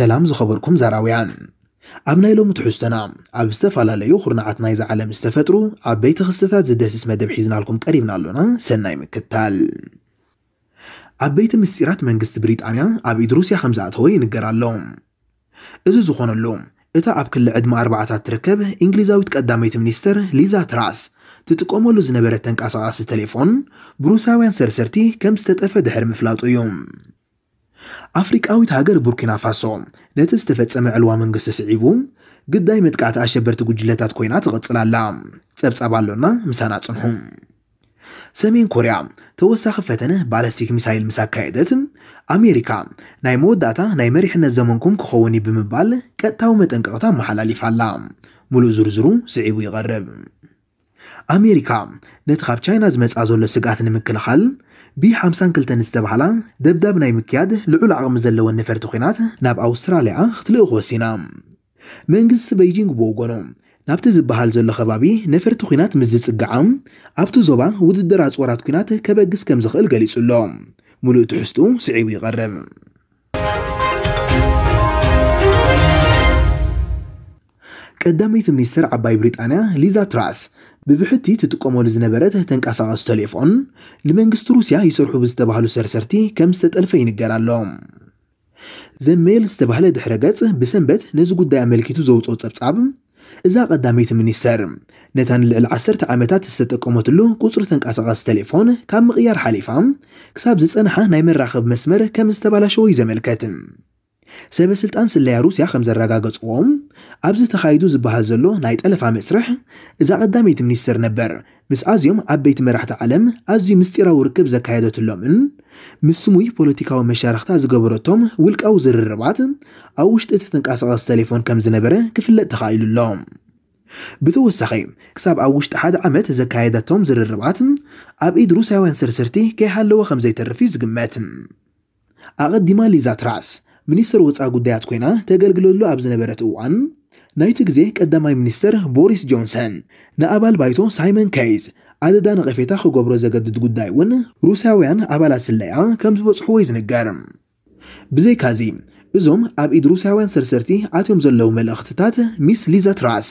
ሰላም ዝኸበርኩም ዛራውያን ኣብ ናይ ሎሚ ትሕዝቶና ኣብ ዝተፈላለዩ ኩርናዓት ናይ ዝዓለም ዝተፈጥሩ ዓበይቲ ክስተታት ዝደስስ መደብ ሒዝናልኩም ቀሪብና ኣሎና ሰናይ ምክታል ዓበይቲ ምስጢራት መንግስቲ ብሪጣንያ ኣብ ኢድ ሩስያ ከም ዝኣተወ ይንገር ኣሎ እዚ ዝኾነሉ እታ ኣብ ክሊ ዕድመ ኣርባዕታት ትርከብ እንግሊዛዊት ቀዳመይቲ ሚኒስተር ሊዛ ትራስ ትጥቀመሉ ዝነበረት ተንቀሳቓሲ ቴሌፎን ብሩሳውያን ሰርሰርቲ ከም ዝተጠፈ ድሕሪ ምፍላጡ እዩ አፍሪካዊት ሃገር ቡርኪና ፋሶ ነቲ ዝተፈጸመ ዕልዋ መንግስቲ ስዒቡ ግዳይ ምጥቃዕቲ ኣሸበርቲ ጉጅለታት ኮይና ትቕጽል ጸብጻብ ኣሎና ምሳና ጽንሑ ሰሜን ኮርያ ተወሳኺ ፈተነ ባለስቲክ ሚሳይል ምስ ኣካየደት ኣሜሪካ ናይ መወዳእታ ናይ መሪሕነት ዘመንኩም ክኸውን ብምባል ቀጥታዊ መጠንቀቕታ መሓላሊፋላ ሙሉእ ዝርዝሩ ስዒቡ ይቐርብ ኣሜሪካ ነቲ ካብ ቻይና ዝመፅኣ ዘሎ ስግኣት ንምክልኻል ብ52 ዝተባህላ ደብዳብ ናይ ምክያድ ልዑል ዓቕሚ ዘለወን ነፈርቲ ኩናት ናብ ኣውስትራልያ ክትልእኽ ወሲና መንግስቲ በይጂንግ ብወገኑ ናብቲ ዝበሃል ዘሎ ከባቢ ነፈርቲ ኩናት ምስ ዝፅግዓ ኣብቲ ዞባ ውድድር ኣፅዋራት ኩናት ከበግስ ከም ዝኽእል ገሊጹ ኣሎ ሙሉእ ትሕዝትኡ ስዒቡ ይቐርብ ቀዳመይቲ ሚኒስትር ዓባይ ብሪጣንያ ሊዛ ትራስ ብብሕቲ ትጥቀመሉ ዝነበረት ተንቀሳቐሲ ቴሌፎን ንመንግስቲ ሩስያ ይሰርሑ ብዝተባህሉ ሰርሰርቲ ከም ዝተጠልፈ ይንገር ኣሎ ዘሜል ዝተባህለ ድሕረ ገጽ ብሰንበት ነዚ ጉዳይ ኣመልኪቱ ዘውፅኦ ጸብጻብ እዛ ቀዳመይቲ ሚኒስተር ነታ ንልዕሊ 10 ዓመታት ዝተጠቀመትሉ ቁፅሪ ተንቀሳቐሲ ቴሌፎን ካብ ምቕያር ሓሊፋ ክሳብ ዝጸንሐ ናይ መራኸቢ መስመር ከም ዝተባላሸወ እዩ ዘመልከት ሰበስልጣን ስለያ ሩስያ ከም ዘረጋገጽዎም ኣብዚ ተኻይዱ ዝበሃል ዘሎ ናይ ጠለፋ መስርሕ እዛ ቀዳመይቲ ሚኒስተር ነበር ምስ ኣዝዮም ዓበይቲ መራሕቲ ዓለም ኣዝዩ ምስጢራዊ ርክብ ዘካየደትሎምን ምስ ስሙይ ፖለቲካዊ መሻርክታ ዝገበረቶም ውልቃዊ ዝርርባት ኣብ ውሽጢ እቲ ተንቀሳቐስ ቴሌፎን ከም ዝነበረ ክፍለጥ ተኻኢሉ ኣሎ ብተወሳኺ ክሳብ ኣብ ውሽጢ ሓደ ዓመት ዘካየደቶም ዝርርባት ኣብ ኢድ ሩሳውያን ስርስርቲ ከይሃለዎ ከም ዘይተርፍ እዩ ዝግመት ኣቐዲማ ሊዛ ትራስ ሚኒስትር ወፃ ጉዳያት ኮይና ተገልግለሉ ኣብ ዝነበረት እዋን ናይቲ ግዜ ቀዳማይ ሚኒስትር ቦሪስ ጆንሰን ንኣባል ባይቶ ሳይመን ከይዝ ኣደዳ ንቐፌታ ክገብሮ ዘገድድ ጉዳይ እውን ሩስያውያን ኣባላት ስለያ ከም ዝበፅሕዎ ይዝንገር ብዘይካዚ እዞም ኣብ ኢድ ሩስያውያን ሰርሰርቲ ኣትዮም ዘለዉ መልእኽትታት ሚስ ሊዛ ትራስ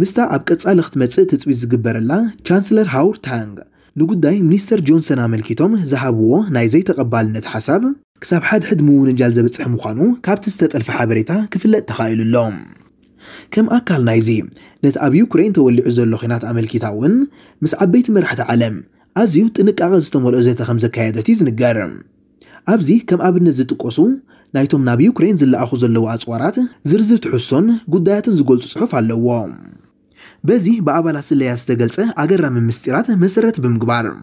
ምስታ ኣብ ቀጻሊ ክትመጽእ ትፅቢት ዝግበረላ ቻንስለር ሃውር ታንግ ንጉዳይ ሚኒስተር ጆንሰን ኣመልኪቶም ዝሃብዎ ናይ ዘይተቐባልነት ሓሳብ كساب حد حد مون جالزة بتصح مخانو كابتس تتألف حابريتا كفلة تخايل اللوم كم أكال نايزي نت أبي يوكرين تولي عزو لوخينات عمل كيتاون مس عبيت مرحت عالم أزيو تنك أغزتم والأزيتا خمزة كايداتي زنقار أبزي كم أبن نزيت قصو نايتم نابي يوكرين زل أخوز اللو أصوارات زرزر تحسون قدايات زقول تصحف اللوو بزي بابالا سلي استغلت أغرى من مستيرات مسرت بمقبار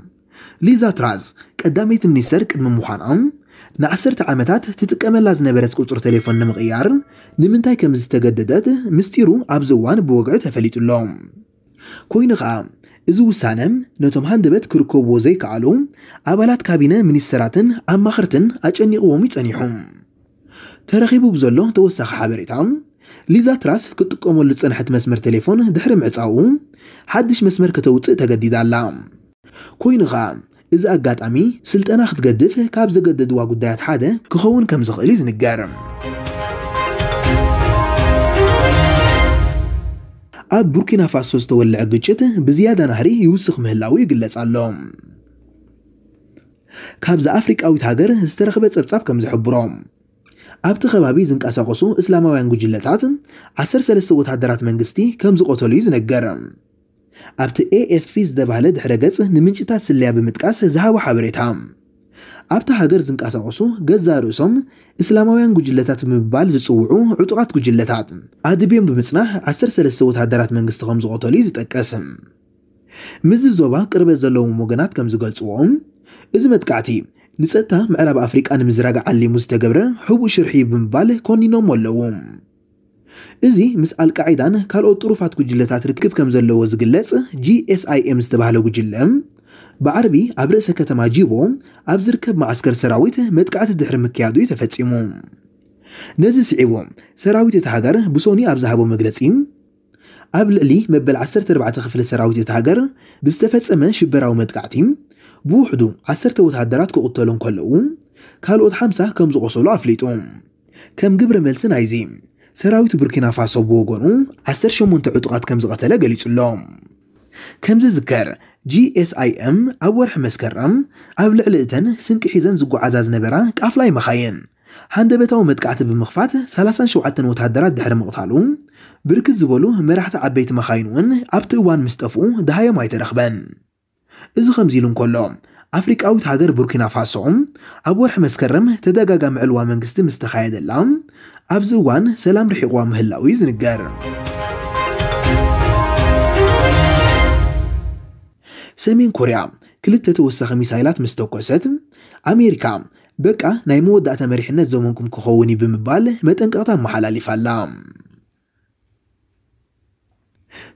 ليزا تراز قدامي تمني سرك من مخانعون نعصر تعامتات تتقمل لازنة برس كتر تليفون نمغيار نمنتاي كمزتقددات مستيرو عبزوان بوقعي تفليت اللوم كوين غا إزو سانم نتم هندبت كركوب وزيك عالو عبالات كابينة منيستراتن عم مخرتن أجاني قوامي تانيحوم ترخيبو بزولو توسخ حابريتام ليزا تراس كتقومو لتسنحت مسمر تليفون دحرم عطاو حدش مسمر كتوطي تقديد اللام كوين غام از اگات امی إذا أجت أمي سلطانة ختجدف كابز جدد حاده که خون کم زخليز نجارم. أب برکی بوركينا فاسو استولى عجتشته بزيادة نهري يوسخ مهلاوي قلت علوم. كابز أفريقيا أو تهاجر استرخبت سبسب كم زحبرام. أبت خبابي زنك أساقسو إسلامويان جلتاتن عسر سلسة وتحدرات منجستي كم زقتوليز نجارم. ኣብቲ ኤኤፍፒ ዝተባህለ ድሕረ ገጽ ንምንጭታት ስለያ ብምጥቃስ ዝሃቦ ሓበሬታ ኣብቲ ሃገር ዝንቀሳቐሱ ገዛ ርእሶም እስላማውያን ጉጅለታት ብምባል ዝፅውዑ ዕጡቓት ጉጅለታት ኣድብዮም ብምፅናሕ 13 ወታደራት መንግስቲ ከም ዝቖተሉ እዩ ዝጠቀስ ምዝ ዞባ ቅርበት ዘለዎም ወገናት ከም ዝገልፅዎም እዚ መጥቃዕቲ ንፀጥታ ምዕራብ ኣፍሪቃ ንምዝራግ ዓሊሙ ዝተገብረ ሕቡእ ሽርሒ ብምባል ኮኒኖም ኣለዉ إذا مس القاعدان كالو طروفات كوجلتات ركب كم زلو زغلص جي اس اي ام استبهالو كوجلم بعربي ابرس كتما جيبو ابزركب معسكر سراويت متقعت الدحر مكيادو يتفصيمو نزي سعيبو سراويت تهاجر بسوني ابزهابو مغلصيم قبل لي مبل 14 خفل سراويت تهاجر بستفصمه شبراو متقعتيم بوحدو 10 وتهدرات قطلون كلو كالوت 5 كم زقسلو افليطو كم جبر ملسن عايزين ሰራዊት ቡርኪና ፋሶ ብወገኑ 18 ዕጡቓት ከም ዝቐተለ ገሊጹ ኣሎ ከምዚ ዝዝከር ጂኤስኣይኤም ኣብ ወርሒ መስከረም ኣብ ልዕሊ እተን ስንቂ ሒዘን ዝጓዓዛ ዝነበራ ቃፍላይ መኻየን ሃንደበታዊ መጥቃዕቲ ብምኽፋት 37 ወታደራት ድሕሪ ምቕታሉ ብርክት ዝበሉ መራሕቲ ዓበይቲ መኻይን እውን ኣብቲ እዋን ምስ ጠፍኡ ድሃዮም ኣይተረኽበን እዚ ከምዚ ኢሉ እንከሎ أفريقاويت هاجر بوركينا فاسو أب ورح مسكرم تداغاغا معلوا منغست مستخايد اللام أبزوان سلام رحيقوا مهلاوي زنقار سمين كوريا كلتا توسخ ميسايلات مستوكوست أمريكا بقى ناي موداتا مريحنا زومنكم كخوني بمبال متنقطع محلالي فالام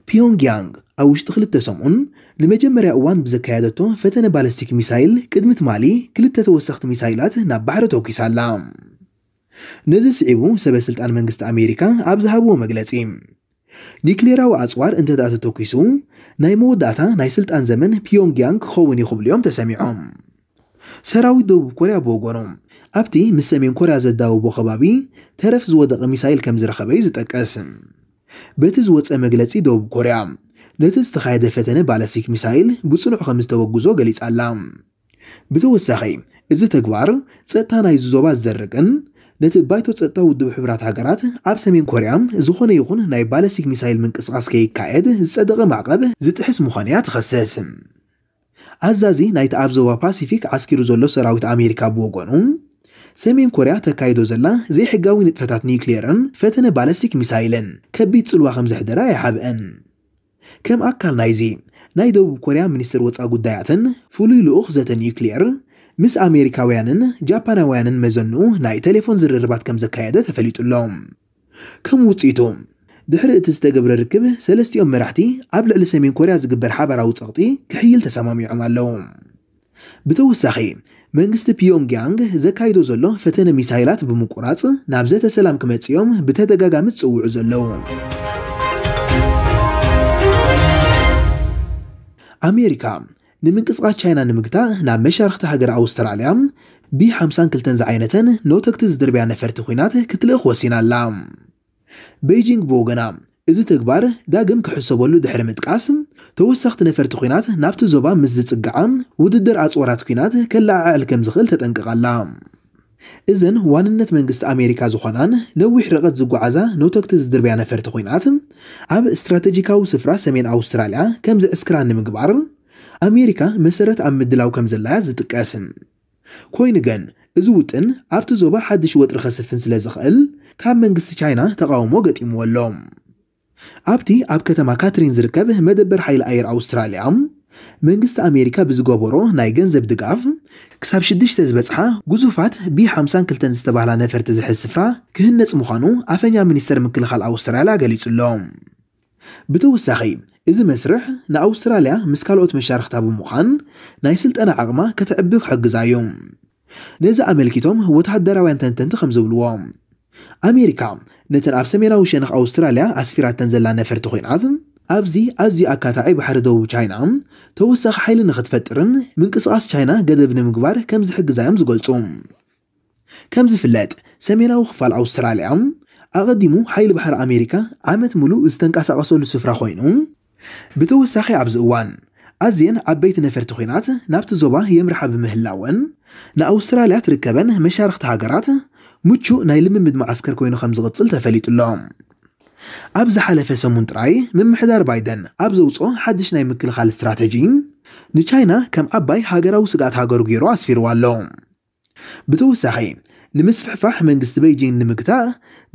ፒዮንግያንግ ኣብ ውሽጢ ክልተ ሰምዑን ንመጀመርያ እዋን ብዘካየደቶ ፈተነ ባለስቲክ ሚሳይል ቅድሚት ማሊ ክልተ ተወሰኽቲ ሚሳይላት ናብ ባሕሪ ተወኪሳ ነዚ ስዒቡ ሰበ ስልጣን መንግስቲ ኣሜሪካ ኣብ ዝሃብዎ መግለፂ ኒክሌራዊ ኣፅዋር እንተ ዳኣ ተተኪሱ ናይ መወዳእታ ናይ ስልጣን ዘመን ፒዮንግያንግ ክኸውን ይኽብሉ እዮም ተሰሚዖም ሰራዊት ደቡብ ኮርያ ብወገኖ ኣብቲ ምስ ሰሜን ኮርያ ዘዳውቦ ከባቢ ተረፍ ዝወደቐ ሚሳይል ከም ዝረኸበ እዩ ዝጠቀስ በቲ ዝወፀ መግለፂ ደቡብ ኮርያ ነቲ ዝተኻየደ ፈተነ ባለሲክ ሚሳይል ብፅኑዕ ከም ዝተወግዞ ገሊፃ ኣላ ብተወሳኺ እዚ ተግባር ፀጥታ ናይ ዞባ ዝዘርቅን ነቲ ባይቶ ፀጥታ ውድብ ሕብራት ሃገራት ኣብ ሰሜን ኮርያ ዝኾነ ይኹን ናይ ባለስቲክ ሚሳይል ምንቅስቃስ ከይካየድ ዝፀደቐ ማዕቐብ ዝጥሕስ ምዃንያ ትኸሰስ ኣዛዚ ናይቲ ኣብ ዞባ ፓሲፊክ ዓስኪሩ ዘሎ ሰራዊት ኣሜሪካ ብወገኑ ሰሜን ኮርያ ተካይዶ ዘላ ዘይሕጋዊ ንጥፈታት ኒውክሌርን ፈተነ ባለስቲክ ሚሳይልን ከቢድ ፅልዋ ከም ዘሕደራ ይሓብአን ከም ኣካል ናይዚ ናይ ደቡብ ኮርያ ሚኒስትር ወፃኢ ጉዳያትን ፍሉይ ልኡኽ ዘተ ኒውክሌር ምስ ኣሜሪካውያንን ጃፓናውያንን መዘንኡ ናይ ቴሌፎን ዝርርባት ከም ዘካየደ ተፈሊጡሎ ከም ውፅኢቱ ድሕሪ እቲ ዝተገብረ ርክብ ሰለስቲኦም መራሕቲ ኣብ ልዕሊ ሰሜን ኮርያ ዝግበር ሓበራዊ ፀቕጢ ክሕይል ተሰማሚዖም ኣለዉ ብተወሳኺ መንግስቲ ፒዮንግያንግ ዘካይዶ ዘሎ ፈተነ ሚሳይላት ብምቁራፅ ናብ ዘተ ሰላም ክመፅኦም ብተደጋጋሚ ዝፅውዑ ዘለዉ ኣሜሪካ ንምንቅስቃስ ቻይና ንምግታእ ናብ መሻርክቲ ሃገር ኣውስትራልያ ቢ52 ዝዓይነተን ኖተክቲ ዝድርብያ ነፈርቲ ኩናት ክትልእኽ ወሲና ኣላ ቤጂንግ ብወገና እዚ ተግባር ዳግም ክሕሰበሉ ድሕሪ ምጥቃስ ተወሳኽቲ ነፈርቲ ኩናት ናብቲ ዞባ ምስ ዝፅግዓ ውድድር ኣፅወራት ኩናት ከለዓዕል ከም ዝኽእል ተጠንቅቓላ እዘን ዋንነት መንግስቲ ኣሜሪካ ዝኾናን ነዊሕ ርቐት ዝጓዓዛ ነውተክቲ ዝድርብያ ነፈርቲ ኩናት ኣብ እስትራተጂካዊ ስፍራ ሰሜን ኣውስትራልያ ከም ዝዕስክራ ንምግባር ኣሜሪካ መሰረት ኣብ ምድላው ከም ዘለያ ዝጥቀስ ኮይኑ ግን እዚ ውጥን ኣብቲ ዞባ ሓድሽ ወጥሪ ከስፍን ስለ ዝኽእል ካብ መንግስቲ ቻይና ተቃውሞ ገጢምዎ ኣሎ ابتي اب كتما كاترين زركب مدبر حيل اير اوستراليا منغست امريكا بزغبورو ناي غنزب دغاف كساب شدش تزبصحا غزوفات بي 50 كلتن استبالا نفر تزح السفرا كهنص مخانو افنيا منيستر مكل خال اوستراليا غليصلوم بتوساخي إذا مسرح نا أستراليا مسكال أوت مشار خطاب مخان نايسلت أنا عقما كتعبك حق زايوم نيزا أمريكيتوم هو تحدر وين تنتن تخمزو أمريكا نتن اب سمينا وشينخ اوستراليا اسفيرات تنزل لا نفرتو خين عزم ابزي ازي اكاتاي بحر دو تشاينا توسخ حيل فترن من قصاص تشاينا قدب نمغبار كم زحق زايم زغلصو كم زفلات سمينا وخفال اوستراليا اقديمو حيل بحر امريكا عامت ملو استنقا ساقسول سفرا خوينو بتوسخي ابزوان أزين عبيت نفرت خينات نبت زوبا يمرح بمهلاون نا أوسترا تركبن مشارخ تهاجرات ምቹእ ናይ ልምምድ መዓስከር ኮይኑ ከም ዝቕፅል ተፈሊጡሎም ኣብ ዝሓለፈ ሰሙን ጥራይ ምምሕዳር ባይደን ኣብ ዘውፅኦ ሓድሽ ናይ ምክልኻል ስትራተጂ ንቻይና ከም ኣባይ ሃገራዊ ስጋኣት ሃገሩ ገይሩ ኣስፊርዋ ኣሎ ብተወሳኺ ንምስፍሕፋሕ መንግስቲ ቤይጂንግ ንምግታእ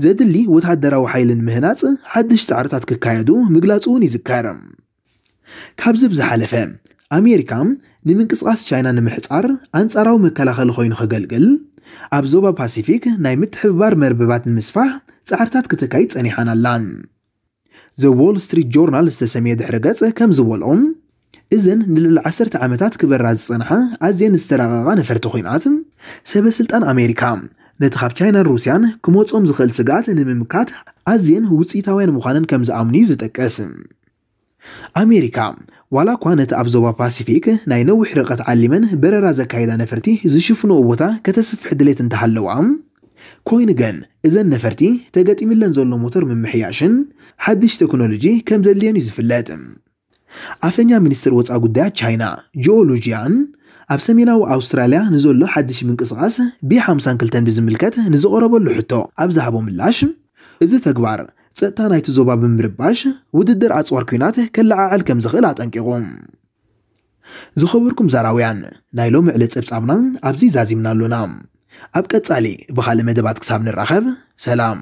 ዘድሊ ወታደራዊ ሓይሊ ንምህናፅ ሓድሽ ፃዕርታት ክካየዱ ምግላፁ እውን ይዝከር ካብዚ ብዝሓለፈ ኣሜሪካ ንምንቅስቓስ ቻይና ንምሕፃር ኣንጻራዊ መከላኸሊ ኮይኑ ከገልግል ኣብ ዞባ ፓሲፊክ ናይ ምትሕብባር መርበባት ንምስፋሕ ፃዕርታት ክትካይድ ፀኒሓን ኣላን ዘ ዎል ስትሪት ጆርናል ዝተሰመየ ድሕሪ ገጽ ከም ዝበልዖም እዘን ንልዕሊ 10 ዓመታት ክበራ ዝፀንሓ ኣዝየን ዝተራቐቓ ነፈርቲ ኮይናት ሰበስልጣን ኣሜሪካ ነቲ ካብ ቻይናን ሩስያን ክመፆም ዝኽእል ስጋኣት ንምምካት ኣዝየን ውፅኢታውያን ምዃነን ከም ዝኣምኑ እዩ ዝጠቀስ ኣሜሪካ እኳ ነቲ ኣብ ዞባ ፓሲፊክ ናይ ነዊሕ ርቀት ዓሊመን በረራ ዘካይዳ ነፈርቲ ዝሽፍንኦ ቦታ ከተስፍሕ ድሌት እንተሃለዋ ኮይኑ ግን እዘን ነፈርቲ ተገጢምለን ዘሎ ሞተር ምምሕያሽን ሓድሽ ቴክኖሎጂ ከም ዘድልየን እዩ ዝፍለጥ ኣፈኛ ሚኒስትር ወፃ ጉዳያት ቻይና ጂኦሎጂያን ኣብ ሰሜናዊ ኣውስትራልያ ንዘሎ ሓድሽ ምንቅስቓስ ብ 52 ብዝምልከት ንዝቐረበሉ ሕቶ ኣብ ዝሃቦ ምላሽ እዚ ተግባር ፀጥታ ናይቲ ዞባ ብምርባሽ ውድድር ኣፅዋር ኩናት ከለዓዓል ከም ዝኽእል ኣጠንቂቖም ዝኸበርኩም ዛራውያን ናይ ሎሚ ዕለ ፀብጻብና ኣብዚ ዛዚምና ኣሎና ኣብ ቀጻሊ ብኻልእ መደባት ክሳብ ንራኸብ ሰላም